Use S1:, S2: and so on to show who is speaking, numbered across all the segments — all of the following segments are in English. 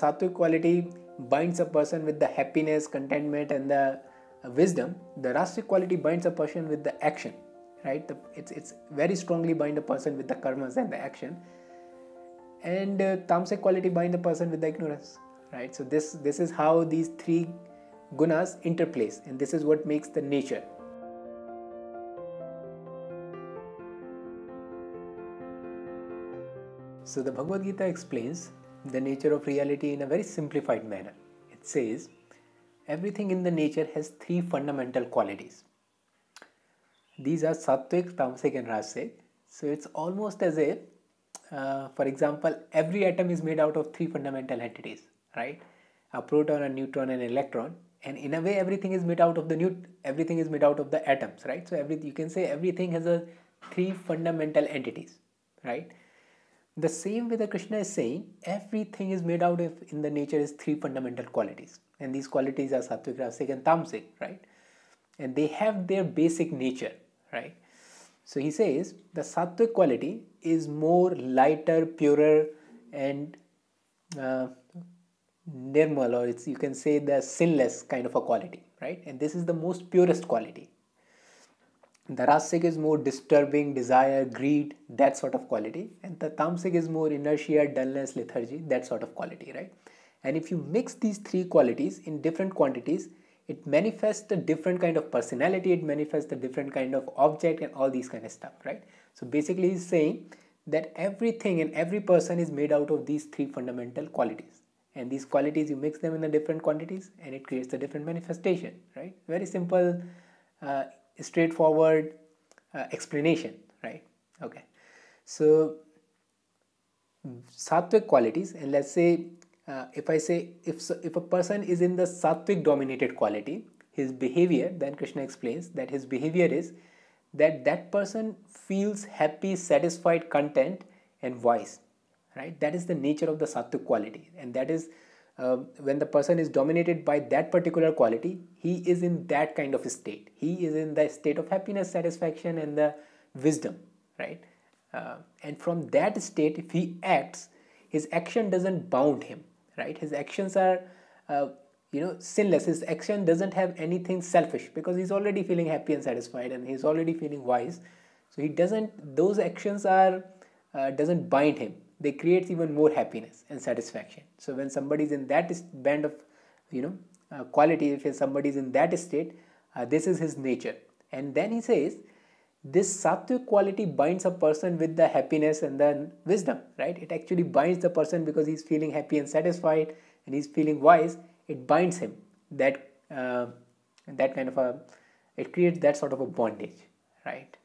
S1: Sattvic quality binds a person with the happiness, contentment, and the wisdom. The Rastic quality binds a person with the action, right? The, it's it's very strongly bind a person with the karmas and the action. And uh, Tamasic quality bind a person with the ignorance, right? So this this is how these three gunas interplay, and this is what makes the nature. So the Bhagavad Gita explains the nature of reality in a very simplified manner. It says everything in the nature has three fundamental qualities. These are sattvic, tamasic, and rasic. So it's almost as if, uh, for example, every atom is made out of three fundamental entities, right? A proton, a neutron, and an electron. And in a way, everything is made out of the new, everything is made out of the atoms, right? So every you can say everything has a three fundamental entities, right? the same way that krishna is saying everything is made out of in the nature is three fundamental qualities and these qualities are sattvic rajasic and tamasic right and they have their basic nature right so he says the sattvic quality is more lighter purer and uh, normal or it's you can say the sinless kind of a quality right and this is the most purest quality the Rasig is more disturbing, desire, greed, that sort of quality. And the Tamsig is more inertia, dullness, lethargy, that sort of quality, right? And if you mix these three qualities in different quantities, it manifests a different kind of personality, it manifests a different kind of object and all these kind of stuff, right? So basically he's saying that everything and every person is made out of these three fundamental qualities. And these qualities, you mix them in the different quantities and it creates a different manifestation, right? Very simple uh, straightforward uh, explanation right okay so sattvic qualities and let's say uh, if i say if if a person is in the sattvic dominated quality his behavior then krishna explains that his behavior is that that person feels happy satisfied content and wise right that is the nature of the sattvic quality and that is uh, when the person is dominated by that particular quality, he is in that kind of state. He is in the state of happiness, satisfaction, and the wisdom, right? Uh, and from that state, if he acts, his action doesn't bound him, right? His actions are, uh, you know, sinless. His action doesn't have anything selfish because he's already feeling happy and satisfied, and he's already feeling wise. So he doesn't; those actions are uh, doesn't bind him they creates even more happiness and satisfaction so when somebody is in that band of you know uh, quality if somebody is in that state uh, this is his nature and then he says this sattvic quality binds a person with the happiness and the wisdom right it actually binds the person because he's feeling happy and satisfied and he's feeling wise it binds him that uh, that kind of a it creates that sort of a bondage right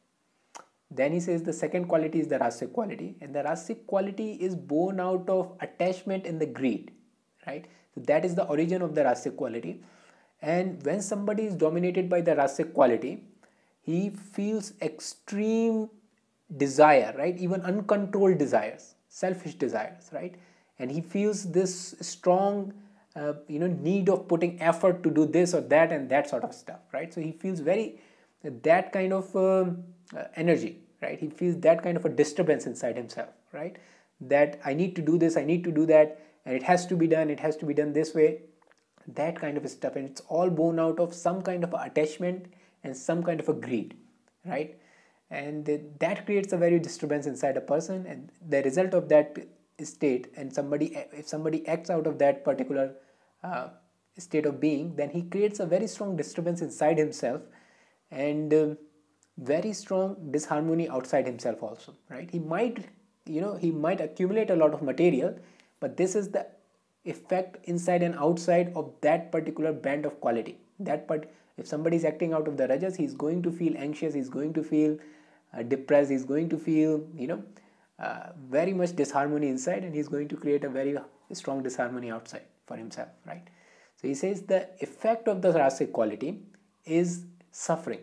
S1: then he says the second quality is the rasic quality, and the rasic quality is born out of attachment and the greed, right? So that is the origin of the rasic quality. And when somebody is dominated by the rasic quality, he feels extreme desire, right? Even uncontrolled desires, selfish desires, right? And he feels this strong, uh, you know, need of putting effort to do this or that and that sort of stuff, right? So he feels very that kind of. Um, uh, energy right he feels that kind of a disturbance inside himself right that i need to do this i need to do that and it has to be done it has to be done this way that kind of stuff and it's all born out of some kind of attachment and some kind of a greed right and that creates a very disturbance inside a person and the result of that state and somebody eh, if somebody acts out of that particular uh, state of being then he creates a very strong disturbance inside himself and uh, very strong disharmony outside himself also right he might you know he might accumulate a lot of material but this is the effect inside and outside of that particular band of quality that part if somebody is acting out of the rajas he's going to feel anxious he's going to feel uh, depressed he's going to feel you know uh, very much disharmony inside and he's going to create a very strong disharmony outside for himself right so he says the effect of the rasic quality is suffering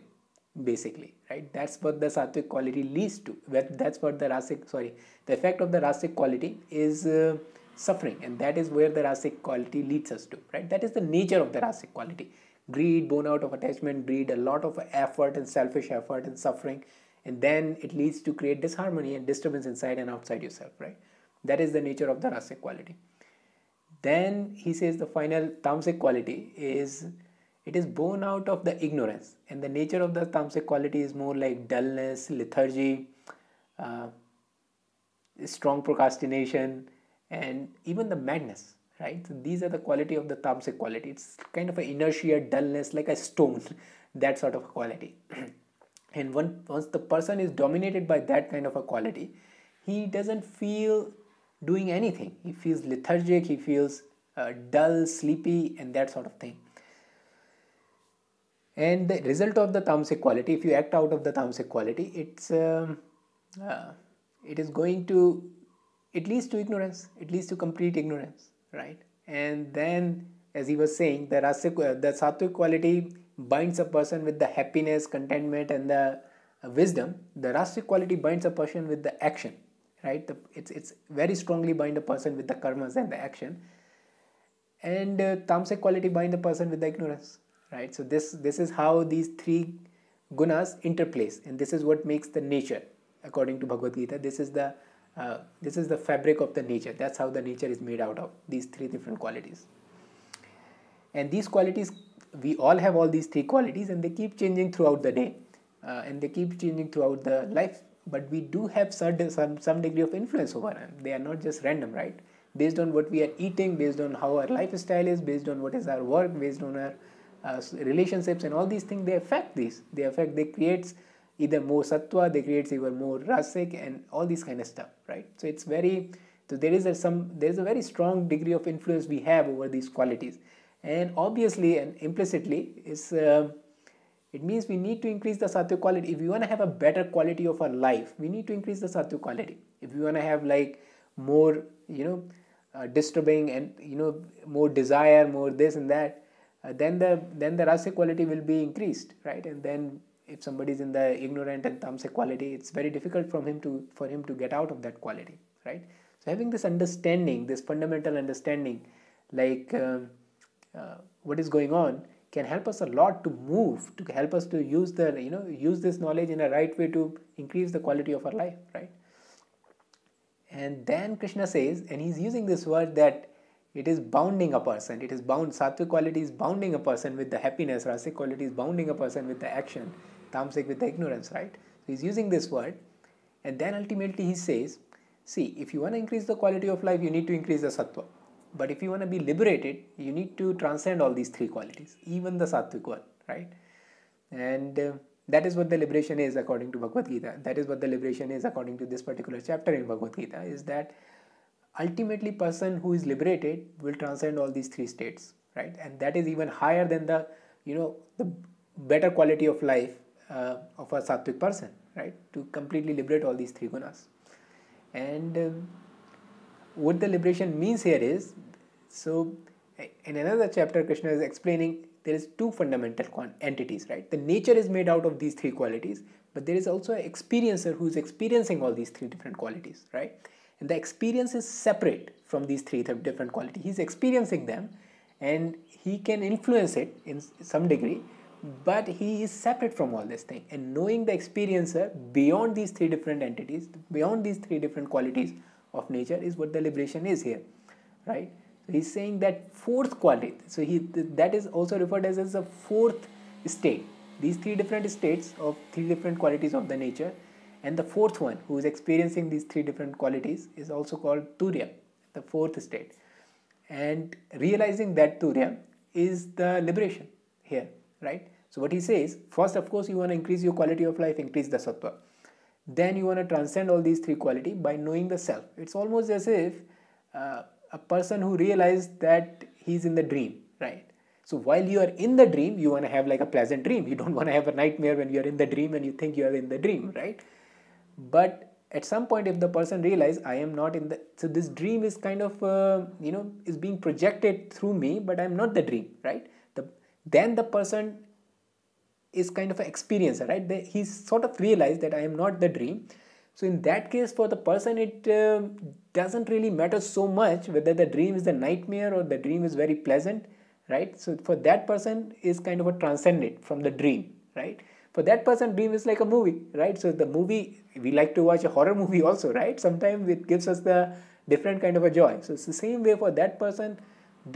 S1: basically right that's what the sattvic quality leads to that's what the rasic sorry the effect of the rasic quality is uh, suffering and that is where the rasic quality leads us to right that is the nature of the rasic quality greed born out of attachment greed a lot of effort and selfish effort and suffering and then it leads to create disharmony and disturbance inside and outside yourself right that is the nature of the rasic quality then he says the final tamasic quality is it is born out of the ignorance, and the nature of the tamasic quality is more like dullness, lethargy, uh, strong procrastination, and even the madness. Right? So these are the quality of the tamasic quality. It's kind of an inertia, dullness, like a stone, that sort of quality. and once the person is dominated by that kind of a quality, he doesn't feel doing anything. He feels lethargic, he feels uh, dull, sleepy, and that sort of thing and the result of the thumbs equality if you act out of the thumbs equality it's um, uh, it is going to it leads to ignorance it leads to complete ignorance right and then as he was saying the rasic, the sattvic quality binds a person with the happiness contentment and the wisdom the rasic quality binds a person with the action right the, it's it's very strongly bind a person with the karmas and the action and uh, tamasic quality bind the person with the ignorance right so this this is how these three gunas interplace and this is what makes the nature according to bhagavad gita this is the uh, this is the fabric of the nature that's how the nature is made out of these three different qualities and these qualities we all have all these three qualities and they keep changing throughout the day uh, and they keep changing throughout the life but we do have certain some, some degree of influence over them they are not just random right based on what we are eating based on how our lifestyle is based on what is our work based on our uh, relationships and all these things they affect these they affect they creates either more sattva they creates even more rasic and all these kind of stuff right so it's very so there is a some there is a very strong degree of influence we have over these qualities and obviously and implicitly it's. uh, it means we need to increase the sattva quality if we want to have a better quality of our life we need to increase the sattva quality if we want to have like more you know uh, disturbing and you know more desire more this and that uh, then the then the rasa quality will be increased right and then if somebody is in the ignorant and tamsa quality it's very difficult from him to for him to get out of that quality right so having this understanding this fundamental understanding like uh, uh, what is going on can help us a lot to move to help us to use the you know use this knowledge in a right way to increase the quality of our life right and then krishna says and he's using this word that it is bounding a person it is bound sattvic quality is bounding a person with the happiness rasic quality is bounding a person with the action tamasic with the ignorance right so he's using this word and then ultimately he says see if you want to increase the quality of life you need to increase the sattva but if you want to be liberated you need to transcend all these three qualities even the sattvic one right and uh, that is what the liberation is according to bhagavad gita that is what the liberation is according to this particular chapter in bhagavad gita is that ultimately person who is liberated will transcend all these three states right and that is even higher than the you know the better quality of life uh, of a sattvic person right to completely liberate all these three gunas and um, what the liberation means here is so in another chapter krishna is explaining there is two fundamental entities right the nature is made out of these three qualities but there is also an experiencer who is experiencing all these three different qualities right and the experience is separate from these three different qualities. He's experiencing them and he can influence it in some degree, but he is separate from all this thing. And knowing the experiencer beyond these three different entities, beyond these three different qualities of nature is what the liberation is here, right? So he's saying that fourth quality, so he that is also referred as, as a fourth state. These three different states of three different qualities of the nature and the fourth one, who is experiencing these three different qualities, is also called Turiya, the fourth state. And realizing that Turiya is the liberation here, right? So what he says, first of course you want to increase your quality of life, increase the sattva. Then you want to transcend all these three quality by knowing the self. It's almost as if uh, a person who realized that he's in the dream, right? So while you are in the dream, you want to have like a pleasant dream. You don't want to have a nightmare when you are in the dream and you think you are in the dream, right? but at some point if the person realize i am not in the so this dream is kind of uh, you know is being projected through me but i'm not the dream right the, then the person is kind of an experiencer right he sort of realized that i am not the dream so in that case for the person it uh, doesn't really matter so much whether the dream is the nightmare or the dream is very pleasant right so for that person is kind of a transcendent from the dream right for that person dream is like a movie right so the movie we like to watch a horror movie also right sometimes it gives us the different kind of a joy so it's the same way for that person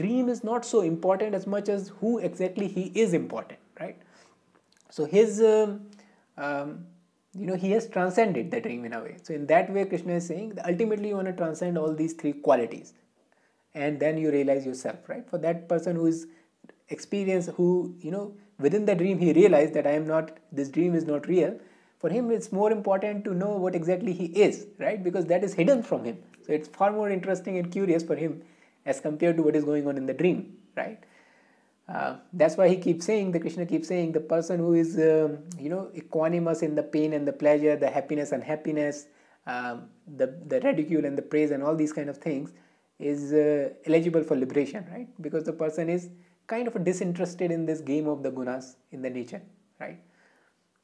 S1: dream is not so important as much as who exactly he is important right so his um, um, you know he has transcended the dream in a way so in that way krishna is saying ultimately you want to transcend all these three qualities and then you realize yourself right for that person who is experienced who you know within the dream he realized that i am not this dream is not real for him it's more important to know what exactly he is right because that is hidden from him so it's far more interesting and curious for him as compared to what is going on in the dream right uh, that's why he keeps saying the krishna keeps saying the person who is um, you know equanimous in the pain and the pleasure the happiness and happiness um, the, the ridicule and the praise and all these kind of things is uh, eligible for liberation right because the person is kind of disinterested in this game of the gunas in the nature, right?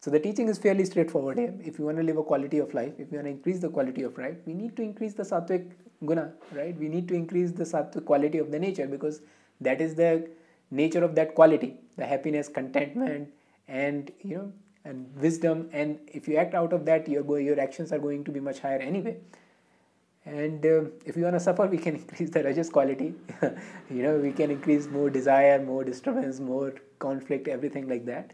S1: So the teaching is fairly straightforward here. If you want to live a quality of life, if you want to increase the quality of life, we need to increase the sattvic guna, right? We need to increase the sattvic quality of the nature because that is the nature of that quality, the happiness, contentment, and you know, and wisdom. And if you act out of that, your your actions are going to be much higher anyway and uh, if you want to suffer we can increase the rajas quality you know we can increase more desire more disturbance more conflict everything like that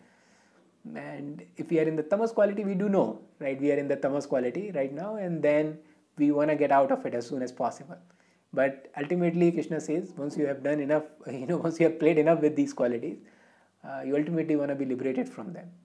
S1: and if we are in the tamas quality we do know right we are in the tamas quality right now and then we want to get out of it as soon as possible but ultimately krishna says once you have done enough you know once you have played enough with these qualities uh, you ultimately want to be liberated from them